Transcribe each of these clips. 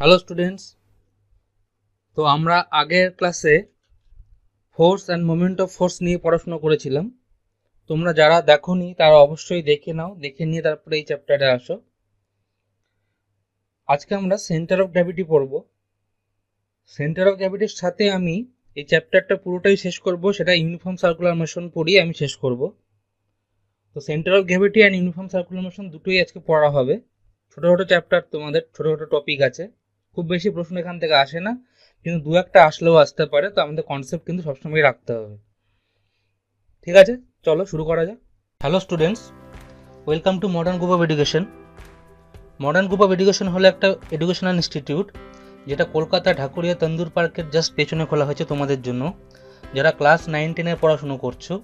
Hello students তো আমরা আগের ক্লাসে force and moment of force নিয়ে পড়াশোনা করেছিলাম তোমরা যারা দেখো নি তারা অবশ্যই দেখে নাও দেখে নিয়ে তারপরে এই চ্যাপ্টারে আসো আজকে আমরা সেন্টার অফ গ্র্যাভিটি পড়ব সেন্টার অফ গ্র্যাভিটির সাথে আমি এই চ্যাপ্টারটা পুরোটাই শেষ করব সেটা ইউনিফর্ম সার্কুলার মোশন পড়িয়ে আমি শেষ করব তো centre of gravity and uniform circular motion দুটোই আজকে পড়া হবে ছোটো ছোটো চ্যাপ্টার তোমাদের ছোটো ছোটো টপিক আছে খুব বেশি প্রশ্ন এখান থেকে আসে না কিন্তু দু একটা আসলেও আসতে পারে তো আমাদের কনসেপ্ট কিন্তু সবসময় রাখতে হবে ঠিক আছে চলো শুরু করা যাক hello students welcome to modern group of education modern group of education হলো একটা এডুকেশনাল ইনস্টিটিউট যেটা কলকাতা ঢাকুরিয়া তন্দুর পার্কের জাস্ট পেছনে খোলা হয়েছে তোমাদের জন্য যারা ক্লাস নাইন টেনের পড়াশুনো করছো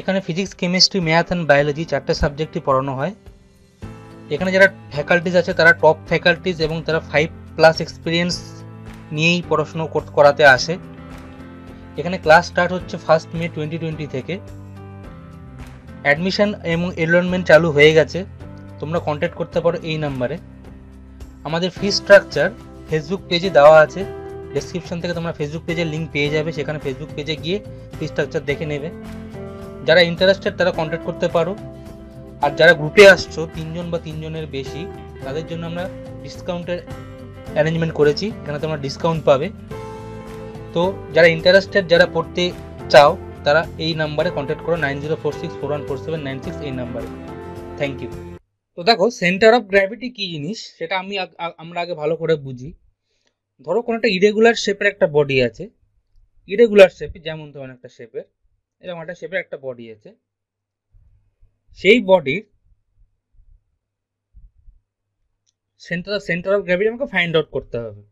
এখানে physics chemistry math and biology চারটে সাবজেক্টই পড়ানো হয় এখানে যারা ফ্যাকাল্টিজ আছে তারা টপ ফ্যাকাল্টিজ এবং তারা ফাইভ প্লাস এক্সপিরিয়েন্স নিয়েই পড়াশুনো করাতে আসে এখানে ক্লাস স্টার্ট হচ্ছে ফার্স্ট মে টোয়েন্টি টোয়েন্টি থেকে অ্যাডমিশন এবং এনরোলমেন্ট চালু হয়ে গেছে তোমরা কন্ট্যাক্ট করতে পারো এই নাম্বারে আমাদের ফি স্ট্রাকচার ফেসবুক পেজে দেওয়া আছে ডেসক্রিপশন থেকে তোমরা ফেসবুক পেজের লিঙ্ক পেয়ে যাবে সেখানে ফেসবুক পেজে গিয়ে ফি স্ট্রাকচার দেখে নেবে যারা ইন্টারেস্টেড তারা কন্ট্যাক্ট করতে পারো আর যারা গ্রুপে আসছো তিনজন বা তিনজনের বেশি তাদের জন্য আমরা ডিসকাউন্টের অ্যারেঞ্জমেন্ট করেছি এখানে তোমরা ডিসকাউন্ট পাবে তো যারা ইন্টারেস্টেড যারা পড়তে চাও তারা এই নাম্বারে কন্ট্যাক্ট করো nine zero four six four one four seven nine six এই নাম্বারে থ্যাংক ইউ তো দেখো সেন্টার অফ গ্র্যাভিটি কী জিনিস সেটা আমি আমরা আগে ভালো করে বুঝি ধরো কোনো একটা ইরেগুলার শেপের একটা বডি আছে ইরেগুলার শেপে যেমন তেমন একটা শেপের এরকম একটা শেপের একটা বডি আছে সেই বডির সেন্টার সেন্টার অফ গ্র্যাভিটি আমাকে ফাইন্ড আউট করতে হবে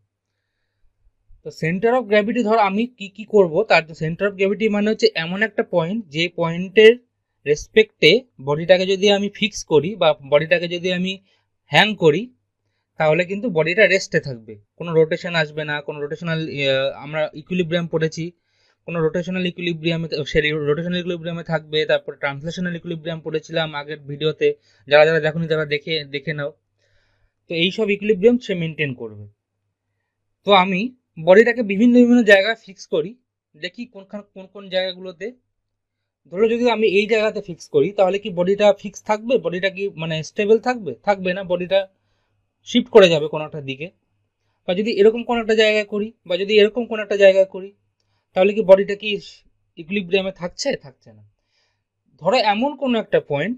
তো সেন্টার অফ গ্র্যাভিটি ধর আমি কি কি করব তার সেন্টার অফ গ্র্যাভিটি মানে হচ্ছে এমন একটা পয়েন্ট যে পয়েন্টের রেসপেক্টে বডিটাকে যদি আমি ফিক্স করি বা বডিটাকে যদি আমি হ্যাং করি তাহলে কিন্তু বডিটা রেস্টে থাকবে কোনো রোটেশন আসবে না কোনো রোটেশনাল ইয়ে, আমরা ইকুইলিব্রিয়াম পড়েছি কোনো রোটেশনাল ইকুইলিব্রিয়ামে সেই রোটেশনাল ইকুলিব্রিয়ামে থাকবে তারপরে ট্রান্সলেশনাল ইকুইলিব্রিয়াম পড়েছিলাম আগের ভিডিওতে যারা যারা দেখনি তারা দেখে দেখে নাও তো এই সব ইকুইলিব্রিয়াম সে মেনটেন করবে তো আমি বডিটাকে বিভিন্ন বিভিন্ন জায়গায় ফিক্স করি দেখি কোনখান কোন কোন জায়গাগুলোতে ধরো যদি আমি এই জায়গাতে ফিক্স করি তাহলে কি বডিটা ফিক্স থাকবে বডিটা কি মানে স্টেবল থাকবে থাকবে না বডিটা শিফট করে যাবে কোনো একটা দিকে বা যদি এরকম কোনো একটা জায়গায় করি বা যদি এরকম কোনো একটা জায়গায় করি তাহলে কি বডিটা কি ইকুইলিব্রিয়ামে থাকছে থাকছে না ধরো এমন কোনো একটা পয়েন্ট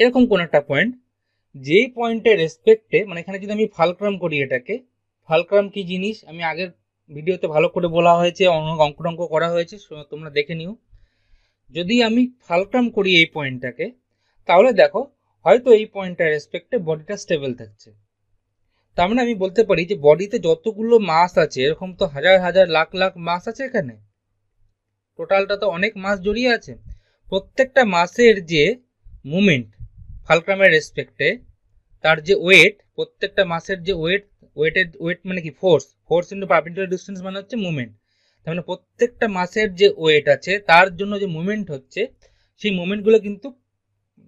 এরকম কোনো একটা পয়েন্ট যেই পয়েন্টের রেসপেক্টে মানে এখানে যদি আমি ফালক্রাম করি এটাকে ফালক্রাম কি জিনিস আমি আগের ভিডিওতে ভালো করে বলা হয়েছে অনেক অঙ্ক টঙ্ক করা হয়েছে তোমরা দেখে নিও যদি আমি ফালক্রাম করি এই পয়েন্টটাকে তাহলে দেখো হয়তো এই পয়েন্টটার রেসপেক্টে বডিটা স্টেবল থাকছে তার মানে আমি বলতে পারি যে বডিতে যতগুলো মাস আছে এরকম তো হাজার হাজার লাখ লাখ মাস আছে এখানে টোটালটা তো অনেক মাস জড়িয়ে আছে প্রত্যেকটা মাসের যে মুমেন্ট ফালক্রামের রেসপেক্টে তার যে ওয়েট প্রত্যেকটা মাসের যে ওয়েট ওয়েটের ওয়েট মানে কি force force into perpendicular distance মানে হচ্ছে মুভমেন্ট তার মানে প্রত্যেকটা মাসের যে ওয়েট আছে তার জন্য যে মুভমেন্ট হচ্ছে সেই মুভমেন্টগুলো কিন্তু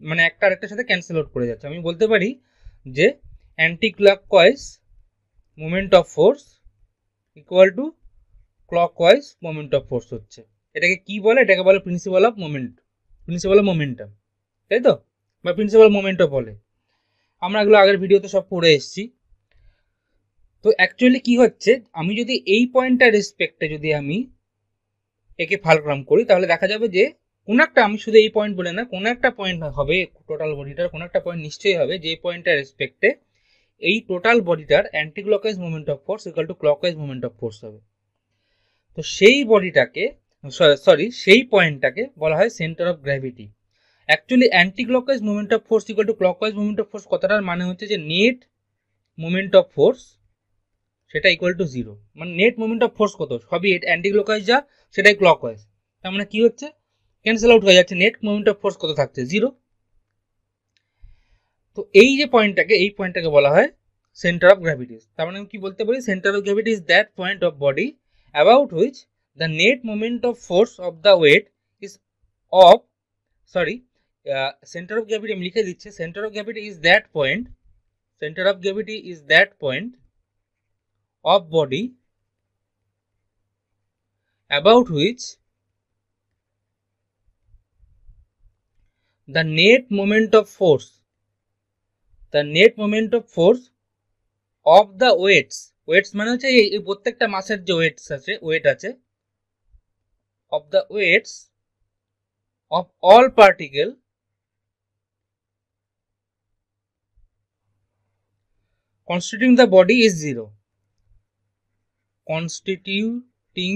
মানে একটা আরেকটার সাথে ক্যান্সেল আউট করে যাচ্ছে আমি বলতে পারি যে anti-clockwise moment of force equal to clockwise moment of force হচ্ছে এটাকে কি বলে এটাকে বলে principle of moment principle of momentum তাই তো বা প্রিন্সিপাল মোমেন্টও বলে আমরা এগুলো আগের ভিডিওতে সব পড়ে এসেছি তো অ্যাকচুয়ালি কি হচ্ছে আমি যদি এই পয়েন্টটা রেসপেক্টে যদি আমি একে ফালগ্রাম করি তাহলে দেখা যাবে যে কোনো একটা আমি শুধু এই পয়েন্ট বলে না কোনো একটা পয়েন্ট হবে টোটাল বডিটার কোনো একটা পয়েন্ট নিশ্চয়ই হবে যে পয়েন্টটা রেসপেক্টে এই টোটাল বডিটার anti clockwise movement of force equal to clockwise movement of force হবে তো সেই বডিটাকে সরি সেই পয়েন্টটাকে বলা হয় centre of gravity actually anti clockwise movement of force equal to clockwise movement of force কথাটার মানে হচ্ছে যে নেট মুভমেন্ট অফ ফোর্স সেটা ইকুয়াল টু জিরো মানে নেট মুভমেন্ট অফ ফোর্স কত সবই অ্যান্টি ক্লকওয়াইজ যা সেটাই ক্লকওয়াইজ তার মানে কী হচ্ছে ক্যান্সেল আউট হয়ে যাচ্ছে নেট মুভমেন্ট অফ ফোর্স কত থাকছে জিরো তো এই যে পয়েন্টটাকে এই পয়েন্টটাকে বলা হয় সেন্টার অফ গ্র্যাভিটিস তারপরে আমি কি বলতে বলি centre of gravity is that point of body about which the net moment of force of the weight is of sorry centre of gravity um লিখে দিতে centre of gravity is that point centre of gravity is that point of body about which the net moment of force the net moment of force of the weights weights মানে হচ্ছে এই প্রত্যেকটা মাসের যে weights আছে weight আছে of the weights of all particle constituting the body is zero constituting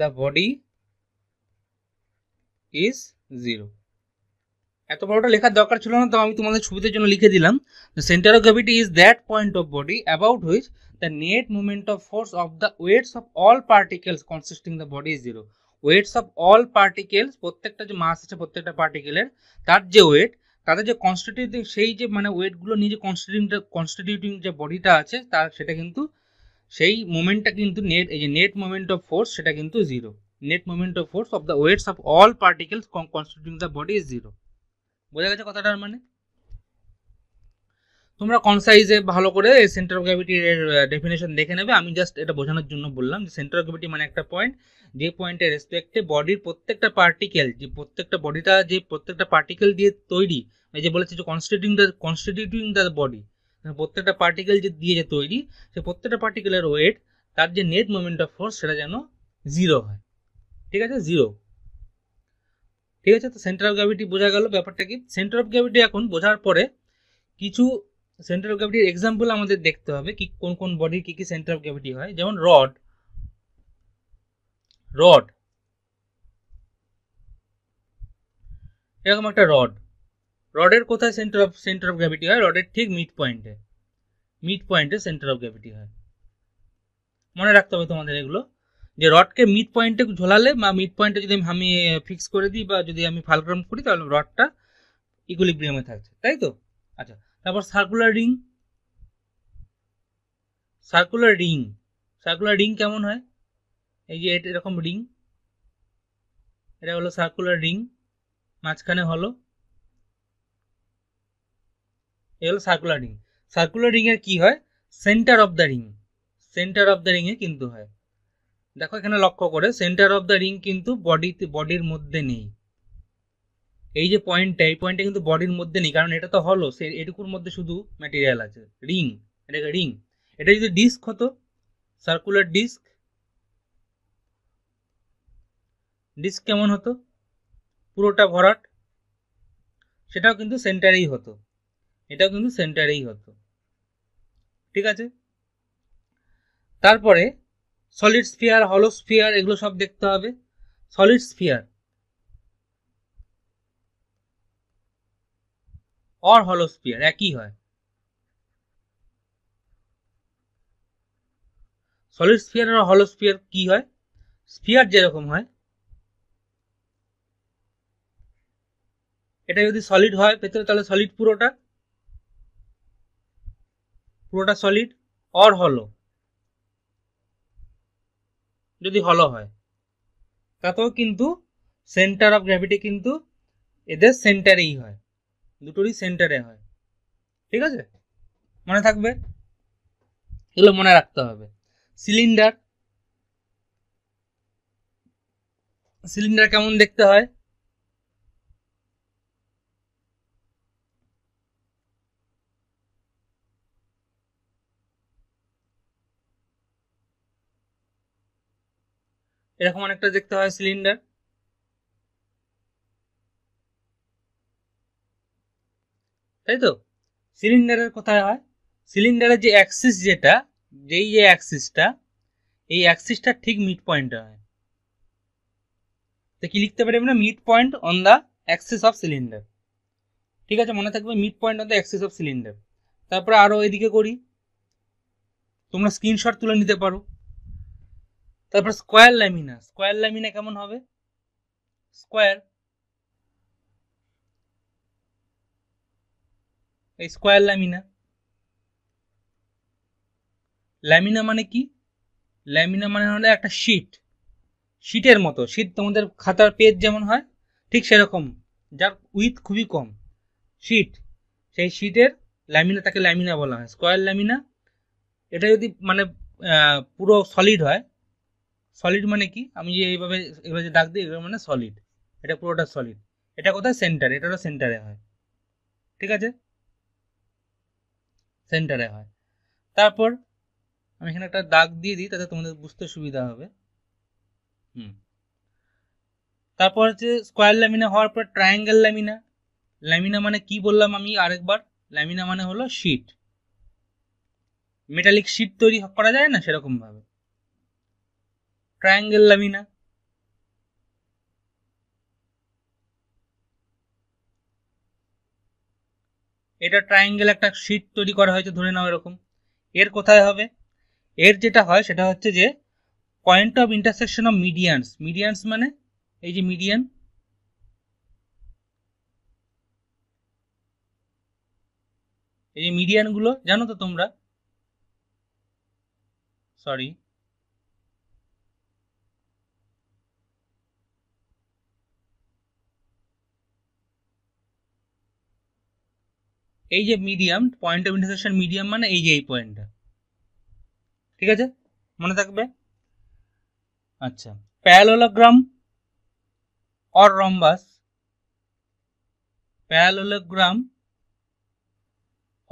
the body is zero এত বড়টা লেখার দরকার ছিল না তো আমি তোমাদের ছবিতে জন্য লিখে দিলাম the centre of gravity is that point of body about which the net movement of force of the weights of all particles consisting the body is zero weights of all particles প্রত্যেকটা যে মাস আছে প্রত্যেকটা পার্টিকেলের তার যে wait তাদের যে কনস্টিটিউটিং সেই যে মানে ওয়েটগুলো নিয়ে যে কনস্টিটিউটিংটা কনস্টিটিউটিং যে বডিটা আছে তার সেটা কিন্তু সেই মোমেন্টটা কিন্তু নেট এই যে নেট মোমেন্ট অফ ফোর্স সেটা কিন্তু zero net moment of force of the weights of all particles constituting the body is zero বোঝা গেছে কথাটার মানে তোমরা কনসাইজে ভালো করে সেন্টার অফ গ্র্যাভিটির ডেফিনেশন দেখে নেবে আমি জাস্ট এটা বোঝানোর জন্য বললাম যে সেন্টার অফ গ্র্যাভিটি মানে একটা পয়েন্ট যে পয়েন্টের রেসপেক্টে বডির প্রত্যেকটা পার্টিকেল যে প্রত্যেকটা বডিটা যে প্রত্যেকটা পার্টিকেল দিয়ে তৈরি এই যে বলেছে যে constituting the constituting the body প্রত্যেকটা পার্টিকেল যে দিয়ে যে তৈরি সে প্রত্যেকটা পার্টিকেলের ওয়েট তার যে নেট মোমেন্ট অফ ফোর্স সেটা যেন জিরো হয় ঠিক আছে জিরো ঠিক আছে তো সেন্টার অফ গ্র্যাভিটি বোঝা গেল ব্যাপারটা কি সেন্টার অফ গ্র্যাভিটি এখন বোঝার পরে কিছু সেন্টার অফ গ্র্যাভিটির এক্সাম্পল আমাদের দেখতে হবে কি কোন কোন বডির কী কী সেন্টার অফ গ্র্যাভিটি হয় যেমন রড রড এরকম একটা রড রডের কোথায় centre of centre of gravity হয় রডের ঠিক মিড পয়েন্টে মিড পয়েন্টে সেন্টার অফ গ্র্যাভিটি হয় মনে রাখতে হবে তোমাদের এগুলো যে রড কে মিড পয়েন্টে ঝোলালে বা মিড পয়েন্টে যদি আমি ফিক্স করে দিই বা যদি আমি ফ্যালক্রাম করি তাহলে রডটা ইকুয়িলিব্রিমে থাকবে তাই তো আচ্ছা তারপর circular ring circular ring circular ring কেমন হয় এই যে এরকম রিং এটা হলো সার্কুলার রিং মাঝখানে হলো এল সার্কুলার রিং এর কি হয় centre of the ring centre of the ring এ কেন্দ্র হয় দেখো এখানে লক্ষ্য করে সেন্টার অফ দ্য রিং কিন্তু বডিতে বডির মধ্যে নেই এই যে পয়েন্টটা এই পয়েন্টটা কিন্তু বডির মধ্যে নেই কারণ এটা তো হলো সে এটুকুর মধ্যে শুধু ম্যাটেরিয়াল আছে রিং এটাকে রিং এটা যদি ডিস্ক হতো সার্কুলার ডিস্ক ডিস্ক কেমন হতো পুরোটা ভরাট সেটাও কিন্তু সেন্টারেই হতো এটাও কিন্তু সেন্টারেই হতো ঠিক আছে তারপরে সলিড স্ফিয়ার হলো স্ফিয়ার এগুলো সব দেখতে হবে সলিড স্ফিয়ার অর হলো স্ফিয়ার একই হয় সলিড স্ফিয়ার আর হলো স্ফিয়ার কি হয় স্ফিয়ার যেরকম হয় এটা যদি সলিড হয় ভেতরে তাহলে সলিড পুরোটা পুরোটা সলিড অর হলো যদি হলো হয় তাতেও কিন্তু সেন্টার অফ গ্র্যাভিটি কিন্তু এদের সেন্টারেই হয় দুটোরই সেন্টারে হয় ঠিক আছে মনে থাকবে এগুলো মনে রাখতে হবে সিলিন্ডার সিলিন্ডার কেমন দেখতে হয় এরকম অনেকটা দেখতে হয় সিলিন্ডার তাই তো সিলিন্ডারের কোথায় হয় সিলিন্ডারের যে অ্যাক্সিস যেটা যেই যে অ্যাক্সিসটা এই অ্যাক্সিসটা ঠিক মিড পয়েন্টে হয় তো কি লিখতে পারি আমরা mid point on the axis of cylinder ঠিক আছে মনে থাকবে mid point on the axis of cylinder তারপরে আরও এদিকে করি তোমরা স্ক্রিনশট তুলে নিতে পারো তারপর স্কোয়ার ল্যামিনা স্কোয়ার ল্যামিনা কেমন হবে স্কোয়ার এই স্কোয়ার ল্যামিনা ল্যামিনা মানে কি ল্যামিনা মানে হলো একটা শীট শীটের মতো শীত তোমাদের খাতার পেজ যেমন হয় ঠিক সেরকম যার উইথ খুবই কম শীট সেই শীটের ল্যামিনা তাকে ল্যামিনা বলা হয় স্কোয়ার ল্যামিনা এটা যদি মানে পুরো সলিড হয় সলিড মানে কি আমি যে এইভাবে এইভাবে যে দাগ দিই এগুলো মানে সলিড এটা পুরোটা সলিড এটা কোথায় সেন্টার এটারও সেন্টারে হয় ঠিক আছে সেন্টারে হয় তারপর আমি এখানে একটা দাগ দিয়ে দিই তাতে তোমাদের বুঝতে সুবিধা হবে হুম তারপর হচ্ছে স্কোয়ার ল্যামিনা হওয়ার পর ট্রায়াঙ্গেল ল্যামিনা ল্যামিনা মানে কি বললাম আমি আরেকবার ল্যামিনা মানে হলো শিট মেটালিক শিট তৈরি করা যায় না সেরকমভাবে ট্রায়াঙ্গেল lamina. এটা ট্রায়াঙ্গেল একটা শীত তৈরি করা হয়েছে ধরে নাও এরকম এর কোথায় হবে এর যেটা হয় সেটা হচ্ছে যে point of intersection of medians medians মানে এই যে মিডিয়ান এই যে মিডিয়ানগুলো জানো তো তোমরা সরি এই যে medium point of intersection medium মানে এই যে এই পয়েন্টটা ঠিক আছে মনে থাকবে আচ্ছা parallelogram or rhombus parallelogram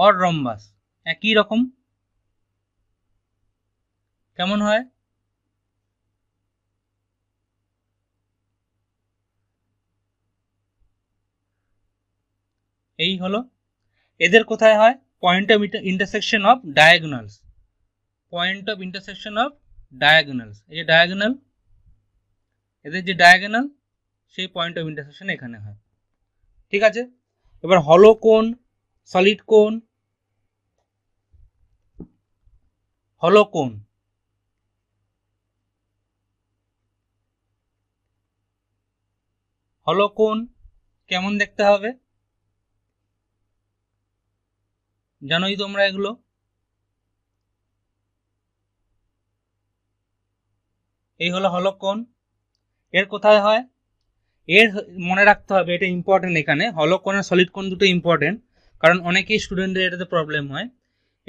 or rhombus একই রকম কেমন হয় এই হলো এদের কোথায় হয় point of intersection of diagonals point of intersection of diagonals এই যে ডায়াগোনাল এদের যে ডায়াগোনাল সেই পয়েন্ট অফ ইন্টারসেকশন এখানে হয় ঠিক আছে এবার হলো কোন সলিড কোন হলো কোন হলো কোন কেমন দেখতে হবে জানোই তোমরা এগুলো এই হলো হলক কোণ এর কোথায় হয় এর মনে রাখতে হবে এটা ইম্পর্টেন্ট এখানে হলক কোণ আর সলিড কোণ দুটো ইম্পর্টেন্ট কারণ অনেকেই স্টুডেন্টদের এটাতে প্রবলেম হয়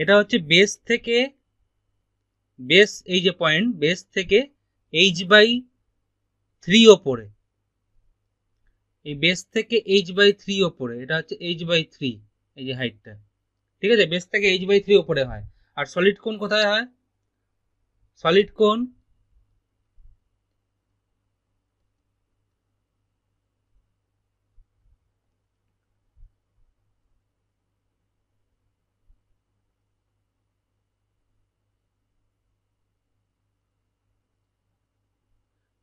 এটা হচ্ছে বেস থেকে বেস এই যে পয়েন্ট বেস থেকে এইচ বাই থ্রি ওপরে এই বেস থেকে এইচ বাই থ্রি ওপরে এটা হচ্ছে এইচ বাই থ্রি এই যে হাইটটা ঠিক আছে বেস থেকে এইচ বাই থ্রি ওপরে হয় আর সলিড কোন কোথায় হয় সলিড কোন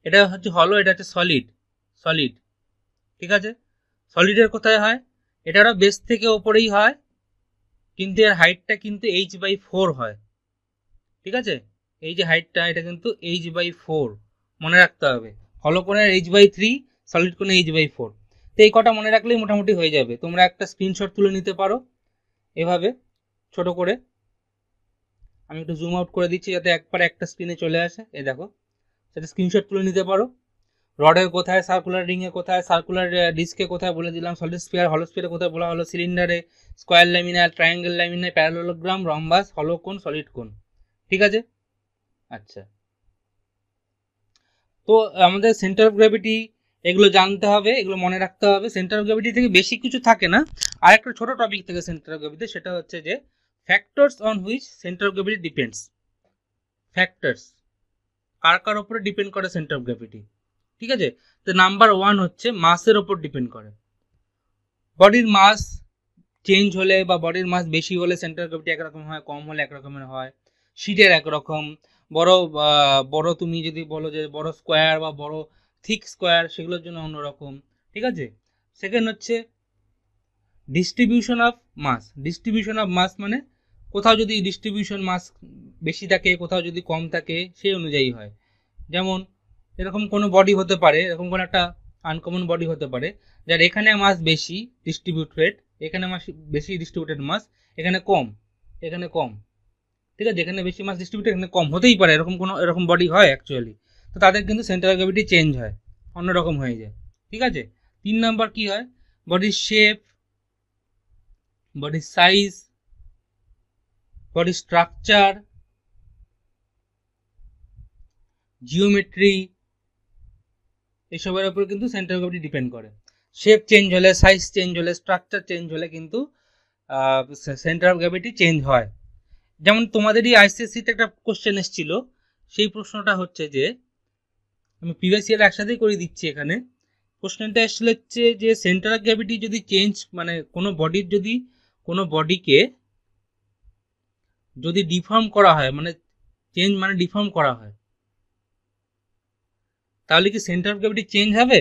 এটা হচ্ছে হলো এটা হচ্ছে সলিড সলিড ঠিক আছে সলিডের কোথায় হয় এটারও বেস থেকে ওপরেই হয় কিন্তু এর হাইটটা কিন্তু এইচ বাই ফোর হয় ঠিক আছে এই যে হাইটটা এটা কিন্তু এইচ বাই ফোর মনে রাখতে হবে কোনের এইচ বাই থ্রি সলিড কোনে এইচ বাই ফোর তো এই কটা মনে রাখলেই মোটামুটি হয়ে যাবে তোমরা একটা স্ক্রিনশট তুলে নিতে পারো এভাবে ছোট করে আমি একটু জুম আউট করে দিচ্ছি যাতে একবার একটা স্ক্রিনে চলে আসে এ দেখো সেটা স্ক্রিনশট তুলে নিতে পারো রডের কোথায় সার্কুলার রিংয়ে কোথায় সার্কুলার ডিস্কে uh, কোথায় বলে দিলাম সলিড স্পিয়ার হলো স্পিয়ারে কোথায় বলা হলো সিলিন্ডারে square lamina triangle lamina parallelogram rhombus হলো কোন সলিড কোন ঠিক আছে আচ্ছা তো আমাদের সেন্টার অফ গ্র্যাভিটি এগুলো জানতে হবে এগুলো মনে রাখতে হবে সেন্টার অফ গ্র্যাভিটি থেকে বেশি কিছু থাকে না আর একটা ছোটো টপিক থেকে সেন্টার অফ গ্র্যাভিটি সেটা হচ্ছে যে factors on which centre of gravity depends factors কার কার উপরে ডিপেন্ড করে সেন্টার অফ গ্র্যাভিটি ঠিক আছে তো নাম্বার ওয়ান হচ্ছে মাসের ওপর ডিপেন্ড করে বডির মাস চেঞ্জ হলে বা বডির মাস বেশি হলে সেন্ট্রাল ক্যাভিটি একরকম হয় কম হলে একরকমের হয় শিটের একরকম বড় বড় তুমি যদি বলো যে বড় স্কোয়ার বা বড় থিক স্কোয়ার সেগুলোর জন্য অন্যরকম ঠিক আছে সেকেন্ড হচ্ছে distribution of mass distribution of mass মানে কোথাও যদি ডিস্ট্রিবিউশন মাস বেশি থাকে কোথাও যদি কম থাকে সেই অনুযায়ী হয় যেমন এরকম কোনো বডি হতে পারে এরকম কোনো একটা আনকমন বডি হতে পারে যার এখানে মাস বেশি ডিস্ট্রিবিউট রেট এখানে মাস বেশি ডিস্ট্রিবিউটেড মাস এখানে কম এখানে কম ঠিক আছে এখানে বেশি মাস ডিস্ট্রিবিউটেড এখানে কম হতেই পারে এরকম কোনো এরকম বডি হয় অ্যাকচুয়ালি তো তাদের কিন্তু সেন্ট্রাল গ্র্যাভিটি চেঞ্জ হয় অন্যরকম হয়ে যায় ঠিক আছে তিন নাম্বার কি হয় বডির শেপ বডির সাইজ বডির স্ট্রাকচার জিওমেট্রি এসবের উপর কিন্তু সেন্টার কমিটি ডিপেন্ড করে শেপ চেঞ্জ হলে সাইজ চেঞ্জ হলে স্ট্রাকচার চেঞ্জ হলে কিন্তু সেন্টার অফ গ্র্যাভিটি চেঞ্জ হয় যেমন তোমাদেরই আইসিএসসিতে একটা কোশ্চেন এসেছিল সেই প্রশ্নটা হচ্ছে যে আমি প্রিভিয়াস ইয়ার একসাথেই করে দিচ্ছি এখানে কোশ্চেনটা এসেছিল হচ্ছে যে সেন্টার অফ গ্র্যাভিটি যদি চেঞ্জ মানে কোনো বডির যদি কোনো বডিকে যদি ডিফর্ম করা হয় মানে চেঞ্জ মানে ডিফর্ম করা হয় তাহলে কি সেন্টার অফ গ্র্যাভিটি চেঞ্জ হবে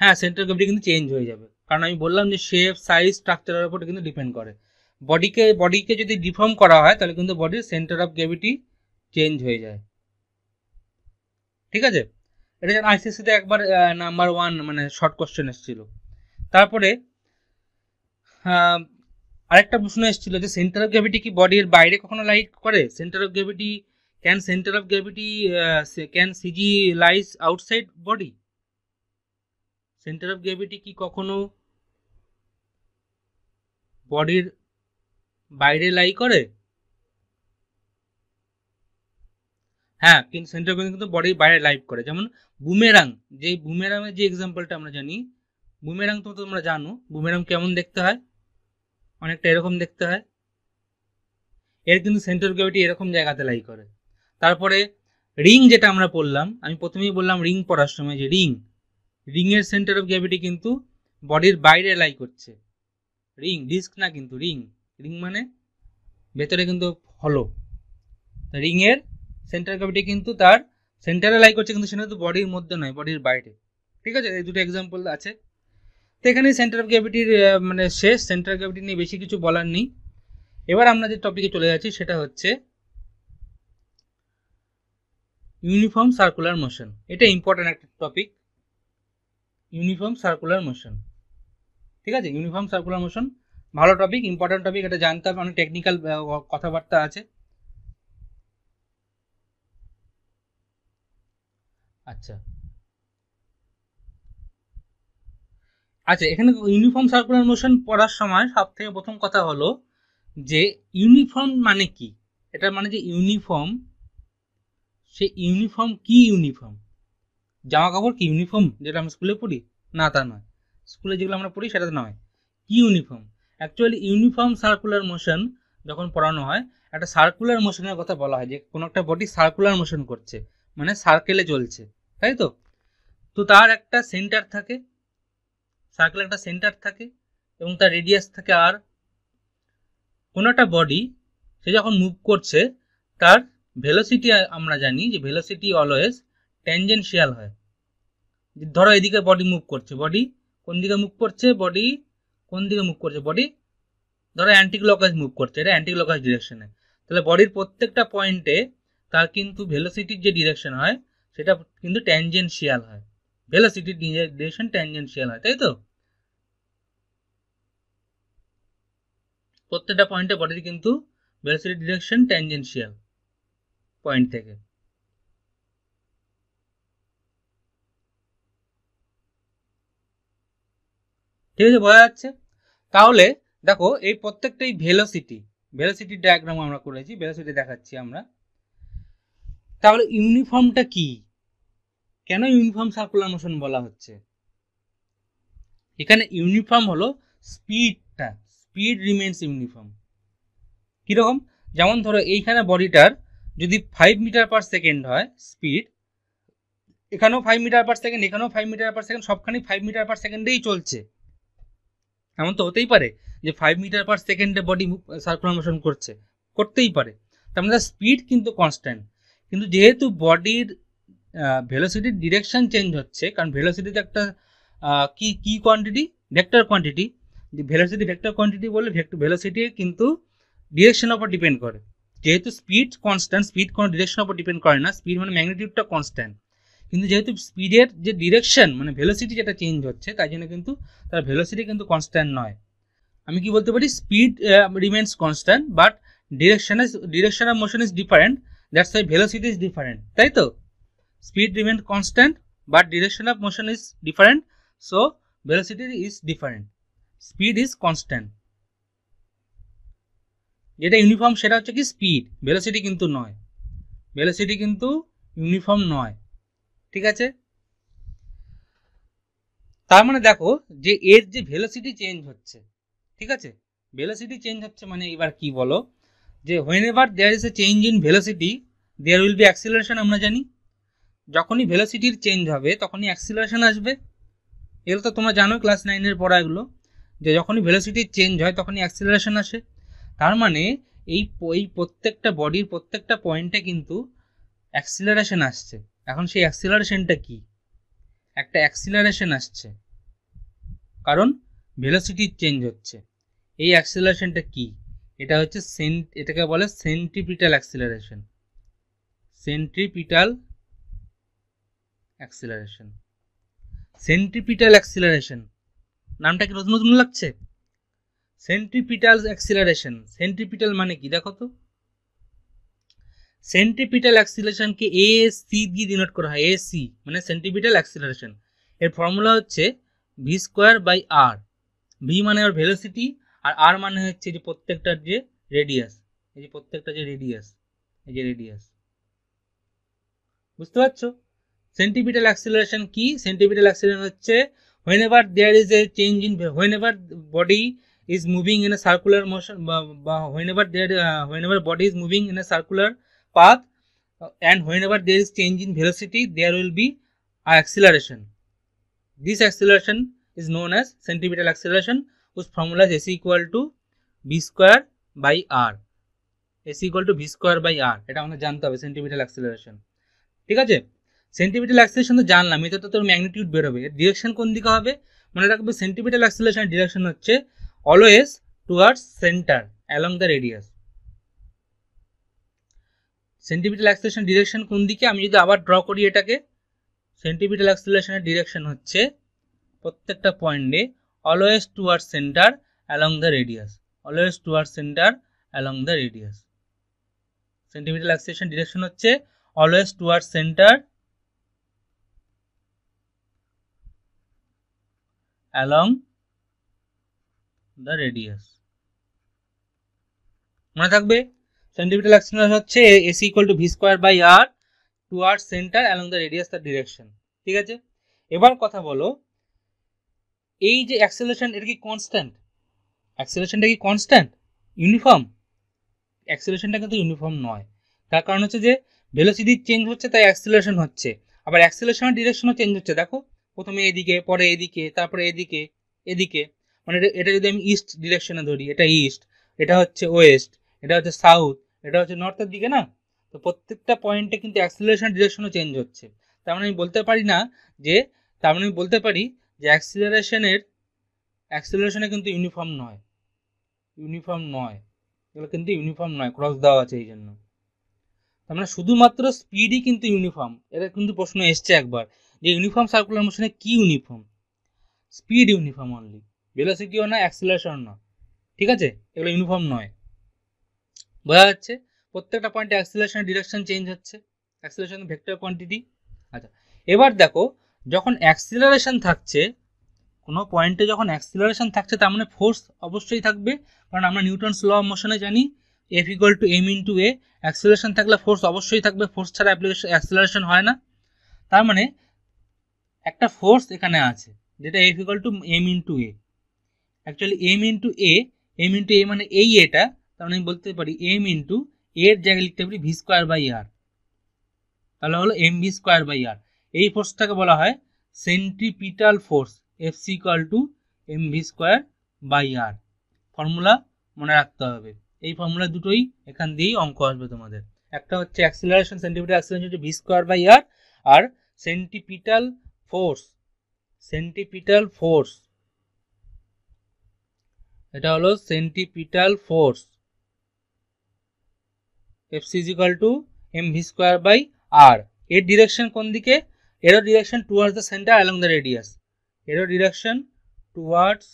হ্যাঁ সেন্টার অফ গ্র্যাভিটি কিন্তু চেঞ্জ হয়ে যাবে কারণ আমি বললাম যে শেপ সাইজ স্ট্রাকচারের উপর কিন্তু ডিপেন্ড করে বডিকে বডিকে যদি ডিফর্ম করা হয় তাহলে কিন্তু বডির সেন্টার অফ গ্র্যাভিটি চেঞ্জ হয়ে যায় ঠিক আছে এটা যেন আইসিসিতে একবার নাম্বার ওয়ান মানে শর্ট কোয়েশ্চেন এসেছিল তারপরে আরেকটা প্রশ্ন এসেছিল যে সেন্টার অফ গ্র্যাভিটি কি বডির বাইরে কখনো লাইট করে centre of gravity can center of gravity uh, can cg lies outside body centre of gravity কি কখনো বডির বাইরে লাই করে হ্যাঁ কিন্তু সেন্টার অফ কিন্তু বডির বাইরে লাইভ করে যেমন বুমেরাং যে বুমেরাংয়ের যে এক্সাম্পলটা আমরা জানি বুমেরাং তো তোমরা জানো বুমেরাং কেমন দেখতে হয় অনেকটা এরকম দেখতে হয় এর কিন্তু সেন্টার অফ গ্র্যাভিটি এরকম জায়গাতে লাই করে তারপরে রিং যেটা আমরা পড়লাম আমি প্রথমেই বললাম রিং পড়ার সময় যে রিং রিংয়ের সেন্টার অফ গ্র্যাভিটি কিন্তু বডির বাইরে লাই করছে রিং ডিস্ক না কিন্তু রিং রিং মানে ভেতরে কিন্তু হলো রিংয়ের সেন্টার গ্র্যাভিটি কিন্তু তার সেন্টারে লাই করছে কিন্তু সেটা তো বডির মধ্যে নয় বডির বাইরে ঠিক আছে এই দুটো এক্সাম্পল আছে তো এখানে সেন্টার অফ গ্র্যাভিটির মানে শেষ সেন্টার অফ গ্র্যাভিটি নিয়ে বেশি কিছু বলার নেই এবার আমরা যে টপিকে চলে যাচ্ছি সেটা হচ্ছে ইউনিফর্ম সার্কুলার মোশন এটা ইম্পর্ট্যান্ট একটা টপিক ইউনিফর্ম সার্কুলার মোশন ঠিক আছে ইউনিফর্ম সার্কুলার মোশন ভালো টপিক ইম্পর্ট্যান্ট টপিক এটা জানতে হবে অনেক টেকনিক্যাল কথাবার্তা আছে আচ্ছা আচ্ছা এখানে ইউনিফর্ম সার্কুলার মোশন পড়ার সময় সব থেকে প্রথম কথা হলো যে ইউনিফর্ম মানে কি এটা মানে যে ইউনিফর্ম সে ইউনিফর্ম কি ইউনিফর্ম জামা কাপড় কি ইউনিফর্ম যেটা আমরা স্কুলে পড়ি না তা নয় স্কুলে যেগুলো আমরা পড়ি সেটা নয় কি uniform actually uniform circular motion যখন পড়ানো হয় একটা সার্কুলার মোশনের কথা বলা হয় যে কোনো একটা বডি সার্কুলার মোশন করছে মানে সার্কেলে চলছে তাই তো তো তার একটা সেন্টার থাকে সার্কেলের একটা সেন্টার থাকে এবং তার রেডিয়াস থাকে আর কোনো একটা বডি সে যখন মুভ করছে তার ভেলোসিটি আমরা জানি যে ভেলোসিটি অলওয়েজ ট্যানজেনশিয়াল হয় ধরো এদিকে বডি মুভ করছে বডি কোন দিকে মুভ করছে বডি কোন দিকে মুভ করছে বডি ধরো অ্যান্টিক্লকাইজ মুভ করছে এটা অ্যান্টিক্লকাইজ ডিরেকশনে তাহলে বডির প্রত্যেকটা পয়েন্টে তার কিন্তু ভেলোসিটির যে ডিরেকশন হয় সেটা কিন্তু ট্যানজেনশিয়াল হয় ভেলোসিটির ডিরেকশন ট্যানজেনশিয়াল হয় তাই তো প্রত্যেকটা পয়েন্টে বডির কিন্তু ভেলোসিটির ডিরেকশন ট্যানজেনশিয়াল পয়েন্ট থেকে ঠিক আছে বোঝা যাচ্ছে তাহলে দেখো এই প্রত্যেকটাই ভেলোসিটি ভেলোসিটি ডায়াগ্রাম আমরা করেছি ভেলোসিটি দেখাচ্ছি আমরা তাহলে ইউনিফর্মটা কি কেন ইউনিফর্ম সার্কুলার মোশন বলা হচ্ছে এখানে ইউনিফর্ম হলো স্পিডটা স্পিড রিমেন্স ইউনিফর্ম কীরকম যেমন ধরো এইখানে বডিটার যদি ফাইভ মিটার পার সেকেন্ড হয় স্পিড এখানেও ফাইভ মিটার পার সেকেন্ড এখানেও ফাইভ মিটার পার সেকেন্ড সবখানেই ফাইভ মিটার পার সেকেন্ডেই চলছে এমন তো হতেই পারে যে ফাইভ মিটার পার সেকেন্ডে বডি সার্কুলার করছে করতেই পারে তার মানে স্পিড কিন্তু কনস্ট্যান্ট কিন্তু যেহেতু বডির ভেলোসিটির ডিরেকশন চেঞ্জ হচ্ছে কারণ ভেলোসিটিতে একটা কি কি quantity vector quantity velocity vector quantity বলে ভেলোসিটি কিন্তু ডিরেকশন ওপর ডিপেন্ড করে যেহেতু স্পিড কনস্ট্যান্ট স্পিড কোনো ডিরেকশন উপর ডিপেন্ড করে না স্পিড মানে ম্যাগনিটিউডটা কনস্ট্যান্ট কিন্তু যেহেতু স্পিডের যে ডিরেকশন মানে ভেলোসিটি যেটা চেঞ্জ হচ্ছে তাই জন্য কিন্তু তার ভেলোসিটি কিন্তু কনস্ট্যান্ট নয় আমি কি বলতে পারি speed remains constant but direction is direction of motion is different that's why velocity is different তাই তো speed remains constant but direction of motion is different so velocity is different speed is constant যেটা uniform সেটা হচ্ছে কি speed velocity কিন্তু নয় velocity কিন্তু uniform নয় ঠিক আছে তার মানে দেখো যে এর যে ভেলোসিটি চেঞ্জ হচ্ছে ঠিক আছে ভেলোসিটি চেঞ্জ হচ্ছে মানে এবার কি বলো যে whenever there is a change in velocity there will be acceleration আমরা জানি যখনই ভেলোসিটির চেঞ্জ হবে তখনই অ্যাক্সিলারেশন আসবে এগুলো তো তোমরা জানো ক্লাস নাইনের পড়া এগুলো যে যখনই ভেলোসিটির চেঞ্জ হয় তখনই অ্যাক্সিলারেশন আসে তার মানে এই এই প্রত্যেকটা বডির প্রত্যেকটা পয়েন্টে কিন্তু অ্যাক্সিলারেশন আসছে এখন সেই অ্যাক্সিলারেশনটা কি একটা অ্যাক্সিলারেশন আসছে কারণ ভেলোসিটি চেঞ্জ হচ্ছে এই অ্যাক্সিলারেশনটা কি এটা হচ্ছে সেন্ট এটাকে বলে centripetal acceleration centripetal acceleration centripetal acceleration নামটা কি নতুন নতুন লাগছে সেন্ট্রিপিটাল অ্যাক্সিলারেশন সেন্ট্রিপিটাল মানে কি দেখো তো সেন্ট্রিপিটাল অ্যাক্সিলারেশনকে এ সি দিয়ে ডিনোট করা হয় এ সি মানে সেন্ট্রিপিটাল অ্যাক্সিলারেশন এর ফর্মুলা হচ্ছে V square by R V মানে ওর ভেলোসিটি আর আর মানে হচ্ছে যে প্রত্যেকটার যে রেডিয়াস এই যে প্রত্যেকটা যে রেডিয়াস এই যে রেডিয়াস বুঝতে পারছো সেন্টিপিটাল অ্যাক্সিলারেশন কি সেন্টিপিটাল অ্যাক্সিলারেশন হচ্ছে whenever there is a change in whenever body is moving in a circular motion whenever there uh, whenever body is moving in a circular path uh, and whenever there is change in velocity there will be acceleration this acceleration is known as centripetal acceleration whose formula is s equal to b square by r s equal to b square by r এটা আমাদের জানতে হবে centimetre acceleration ঠিক আছে centimetre acceleration তো জানলাম এটা তো তোর ম্যাগনিটিউড বেরোবে direction kon দিকে hobe mone rakhbe centripetal acceleration direction hocche always towards center along the radius centripetal acceleration direction কোন দিকে আমি যদি আবার ড্র করি এটাকে সেন্টিমিটার অ্যাক্সিলেশনের ডিরেকশন হচ্ছে প্রত্যেকটা পয়েন্টে always toward centre along the radius always toward centre along the radius centripetal acceleration direction হচ্ছে always toward centre along the radius মনে থাকবে সেন্টিমিটার অ্যাক্সিলারেশন হচ্ছে AC equal to V square by R to R centre along the radius the direction ঠিক আছে এবার কথা বলো এই যে অ্যাক্সেলেশন এটা কি কনস্ট্যান্ট অ্যাক্সেলেশনটা কি কনস্ট্যান্ট ইউনিফর্ম অ্যাক্সেলেশনটা কিন্তু ইউনিফর্ম নয় তার কারণ হচ্ছে যে ভেলোসিটি চেঞ্জ হচ্ছে তাই অ্যাক্সেলেশন হচ্ছে আবার অ্যাক্সেলেশনের ডিরেকশনও চেঞ্জ হচ্ছে দেখো প্রথমে এদিকে পরে এদিকে তারপরে এদিকে এদিকে মানে এটা যদি আমি ইস্ট ডিরেকশনে ধরি এটা ইস্ট এটা হচ্ছে ওয়েস্ট এটা হচ্ছে সাউথ এটা হচ্ছে নর্থের দিকে না তো প্রত্যেকটা পয়েন্টে কিন্তু অ্যাক্সিলারেশন ডিরেকশনও চেঞ্জ হচ্ছে তার মানে আমি বলতে পারি না যে তার মানে আমি বলতে পারি যে অ্যাক্সিলারেশনের অ্যাক্সিলারেশনে কিন্তু ইউনিফর্ম নয় ইউনিফর্ম নয় এগুলো কিন্তু ইউনিফর্ম নয় ক্রস দেওয়া আছে এই জন্য তার মানে শুধুমাত্র স্পিডই কিন্তু ইউনিফর্ম এটা কিন্তু প্রশ্ন এসছে একবার যে ইউনিফর্ম সার্কুলার মোশনে কী ইউনিফর্ম স্পিড ইউনিফর্ম অনলি ভেলোসিটিও না অ্যাক্সেলারেশন না ঠিক আছে এগুলো ইউনিফর্ম নয় বোঝা যাচ্ছে প্রত্যেকটা পয়েন্টে অ্যাক্সেলারেশন ডিরেকশন চেঞ্জ হচ্ছে অ্যাক্সেলারেশন ভেক্টর কোয়ান্টিটি আচ্ছা এবার দেখো যখন অ্যাক্সিলারেশন থাকছে কোনো পয়েন্টে যখন অ্যাক্সিলারেশন থাকছে তার মানে ফোর্স অবশ্যই থাকবে কারণ আমরা নিউটনস ল অফ মোশনে জানি F equal to m into a acceleration থাকলে ফোর্স অবশ্যই থাকবে ফোর্স ছাড়া অ্যাপ্লিকেশন অ্যাক্সিলারেশন হয় না তার মানে একটা ফোর্স এখানে আছে যেটা F equal to m into a actually m into a m into a মানে এই এটা তাহলে মানে আমি বলতে পারি এম ইন্টু এর জায়গায় লিখতে পারি ভি স্কোয়ার বাই আর তাহলে হলো m v square by r এই ফোর্সটাকে বলা হয় centripetal force F c equal to m v square by r formula মনে রাখতে হবে এই ফর্মুলা দুটোই এখান দিয়েই অঙ্ক আসবে তোমাদের একটা হচ্ছে অ্যাক্সিলারেশন সেন্টিপিটাল অ্যাক্সিলারেশন হচ্ছে V square by r r centripetal force centripetal force এটা হলো centripetal force F c is equal to m v square by r এর ডিরেকশন কোন দিকে এরও direction towards the centre along the radius এরও direction towards